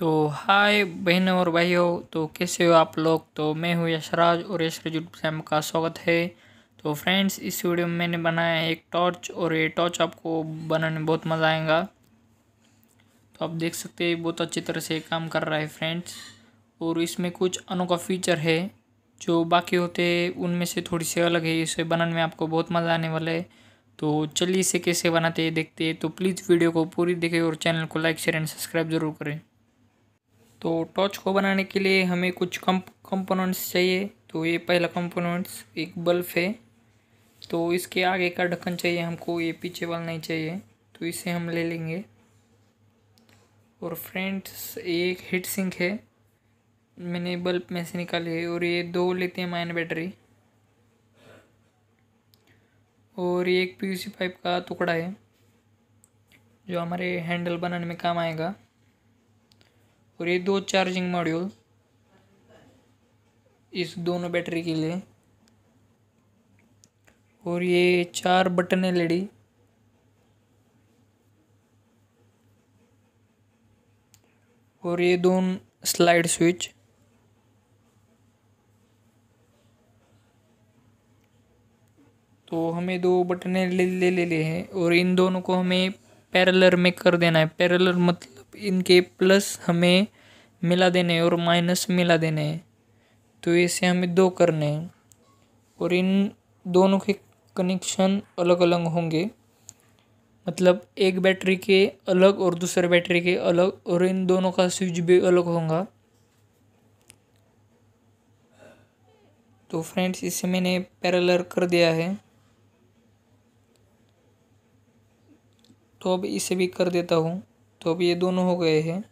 तो हाय बहनों और भाइयों तो कैसे हो आप लोग तो मैं हूँ यशराज और यशराज यूट्यूब से आपका स्वागत है तो फ्रेंड्स इस वीडियो में मैंने बनाया है एक टॉर्च और ये टॉर्च आपको बनाने में बहुत मज़ा आएगा तो आप देख सकते हैं बहुत अच्छी तरह से काम कर रहा है फ्रेंड्स और इसमें कुछ अनोखा फीचर है जो बाकी होते हैं उनमें से थोड़ी सी अलग है इसे बनाने में आपको बहुत मज़ा आने वाला है तो चलिए इसे कैसे बनाते हैं देखते हैं तो प्लीज़ वीडियो को पूरी देखें और चैनल को लाइक शेयर एंड सब्सक्राइब जरूर करें तो टॉर्च को बनाने के लिए हमें कुछ कम कंपोनेंट्स चाहिए तो ये पहला कंपोनेंट्स एक बल्ब है तो इसके आगे का ढक्कन चाहिए हमको ये पीछे वाला नहीं चाहिए तो इसे हम ले लेंगे और फ्रेंड्स एक हीट सिंक है मैंने बल्ब में से निकाली है और ये दो लेते हैं माइन बैटरी और ये एक पीवीसी पाइप का टुकड़ा है जो हमारे हैंडल बनाने में काम आएगा और ये दो चार्जिंग मॉड्यूल इस दोनों बैटरी के लिए और ये चार बटन ई और ये दोन स्लाइड स्विच तो हमें दो बटने ले ले लिए हैं और इन दोनों को हमें पैरलर में कर देना है पैरलर मतलब इनके प्लस हमें मिला देने और माइनस मिला देने हैं तो इसे हमें दो करने हैं और इन दोनों के कनेक्शन अलग अलग होंगे मतलब एक बैटरी के अलग और दूसरे बैटरी के अलग और इन दोनों का स्विच भी अलग होगा तो फ्रेंड्स इसे मैंने पैरेलल कर दिया है तो अब इसे भी कर देता हूँ तो अब ये दोनों हो गए हैं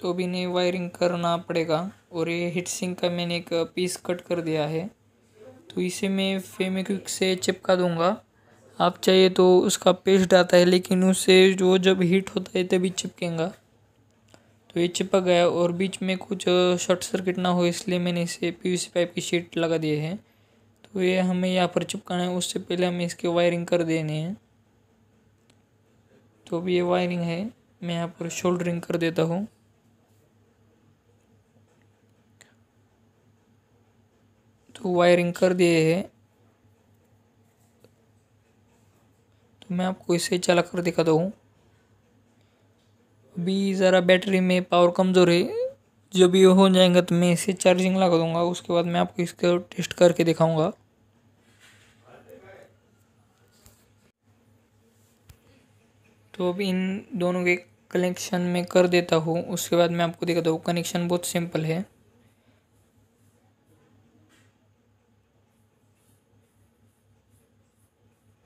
तो अभी इन्हें वायरिंग करना पड़ेगा और ये हीट सिंक का मैंने एक पीस कट कर दिया है तो इसे मैं फेमिक्विक से चिपका दूंगा आप चाहिए तो उसका पेस्ट आता है लेकिन उससे जो जब हीट होता है तभी चिपकेगा तो ये चिपक गया और बीच में कुछ शॉर्ट सर्किट ना हो इसलिए मैंने इसे पीवीसी पाइप की शीट लगा दी है तो ये हमें यहाँ पर चिपकाना है उससे पहले हमें इसकी वायरिंग कर देनी है तो अभी ये वायरिंग है मैं यहाँ पर शोल्डरिंग कर देता हूँ तो वायरिंग कर दिए है तो मैं आपको इसे चला कर दिखाता हूँ अभी ज़रा बैटरी में पावर कमज़ोर है जब ये हो जाएगा तो मैं इसे चार्जिंग लगा दूंगा उसके बाद मैं आपको इसका टेस्ट करके दिखाऊंगा तो अब इन दोनों के कनेक्शन में कर देता हूँ उसके बाद मैं आपको दिखाता हूँ कनेक्शन बहुत सिंपल है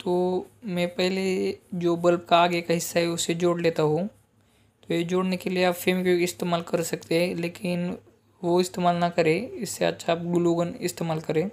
तो मैं पहले जो बल्ब का आगे का हिस्सा है उसे जोड़ लेता हूँ तो ये जोड़ने के लिए आप फेम क्यूक इस्तेमाल कर सकते हैं लेकिन वो इस्तेमाल ना करें इससे अच्छा आप ग्लू गन इस्तेमाल करें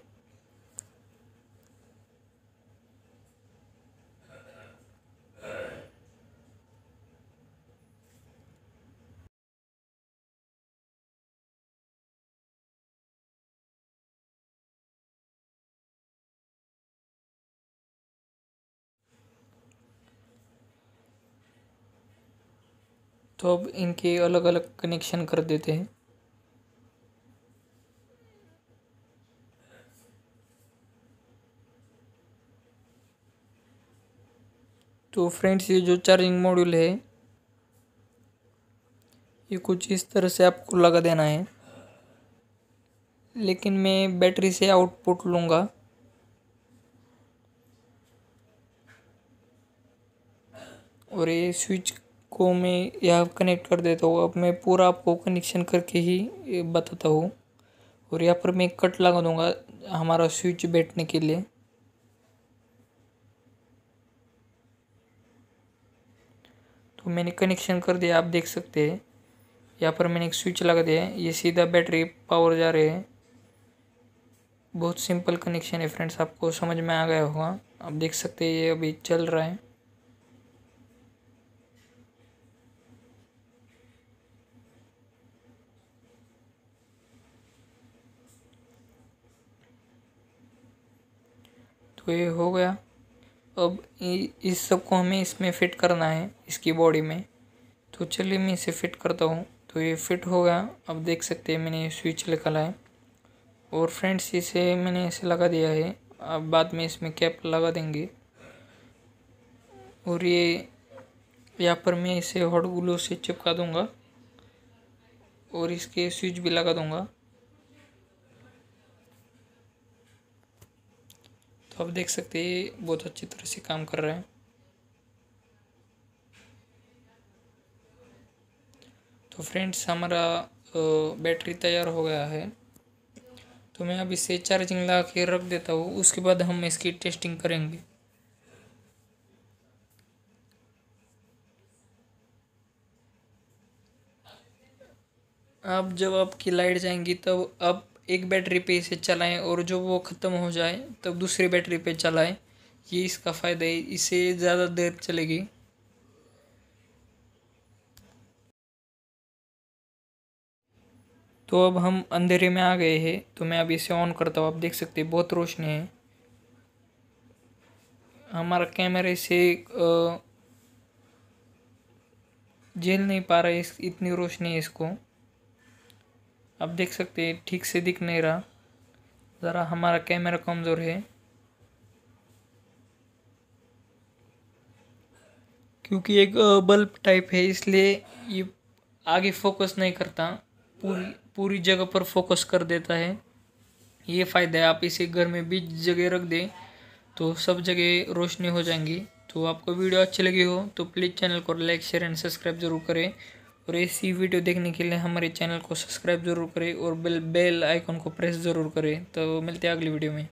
तो अब इनके अलग अलग कनेक्शन कर देते हैं तो फ्रेंड्स ये जो चार्जिंग मॉड्यूल है ये कुछ इस तरह से आपको लगा देना है लेकिन मैं बैटरी से आउटपुट लूँगा और ये स्विच को मैं यहाँ कनेक्ट कर देता हूँ अब मैं पूरा आपको कनेक्शन करके ही बताता हूँ और यहाँ पर मैं कट लगा दूँगा हमारा स्विच बैठने के लिए तो मैंने कनेक्शन कर दिया आप देख सकते हैं यहाँ पर मैंने एक स्विच लगा दिया है ये सीधा बैटरी पावर जा रहे हैं बहुत सिंपल कनेक्शन है फ्रेंड्स आपको समझ में आ गया होगा आप देख सकते हैं ये अभी चल रहा है तो ये हो गया अब इस सब को हमें इसमें फिट करना है इसकी बॉडी में तो चलिए मैं इसे फिट करता हूँ तो ये फिट हो गया अब देख सकते हैं मैंने स्विच निकाला है और फ्रेंड्स इसे मैंने इसे लगा दिया है अब बाद में इसमें कैप लगा देंगे और ये यहाँ पर मैं इसे हॉट ग्लू से चिपका दूँगा और इसके स्विच भी लगा दूँगा तो आप देख सकते हैं बहुत अच्छी तरह से काम कर रहे हैं तो फ्रेंड्स हमारा बैटरी तैयार हो गया है तो मैं अब इसे चार्जिंग लगा के रख देता हूँ उसके बाद हम इसकी टेस्टिंग करेंगे आप जब आपकी लाइट जाएंगी तब तो आप एक बैटरी पे इसे चलाएं और जो वो ख़त्म हो जाए तब तो दूसरी बैटरी पे चलाएं ये इसका फ़ायदा है इसे ज़्यादा देर चलेगी तो अब हम अंधेरे में आ गए हैं तो मैं अब इसे ऑन करता हूँ आप देख सकते हैं बहुत रोशनी है हमारा कैमरे से झेल नहीं पा रहा है इस इतनी रोशनी है इसको आप देख सकते हैं ठीक से दिख नहीं रहा ज़रा हमारा कैमरा कमज़ोर है क्योंकि एक बल्ब टाइप है इसलिए ये आगे फोकस नहीं करता पूरी पूरी जगह पर फोकस कर देता है ये फ़ायदा है आप इसे घर में बीच जगह रख दें तो सब जगह रोशनी हो जाएंगी तो आपको वीडियो अच्छी लगी हो तो प्लीज़ चैनल को लाइक शेयर एंड सब्सक्राइब जरूर करें और ऐसी वीडियो देखने के लिए हमारे चैनल को सब्सक्राइब ज़रूर करें और बेल बेल आइकन को प्रेस ज़रूर करें तो मिलते हैं अगली वीडियो में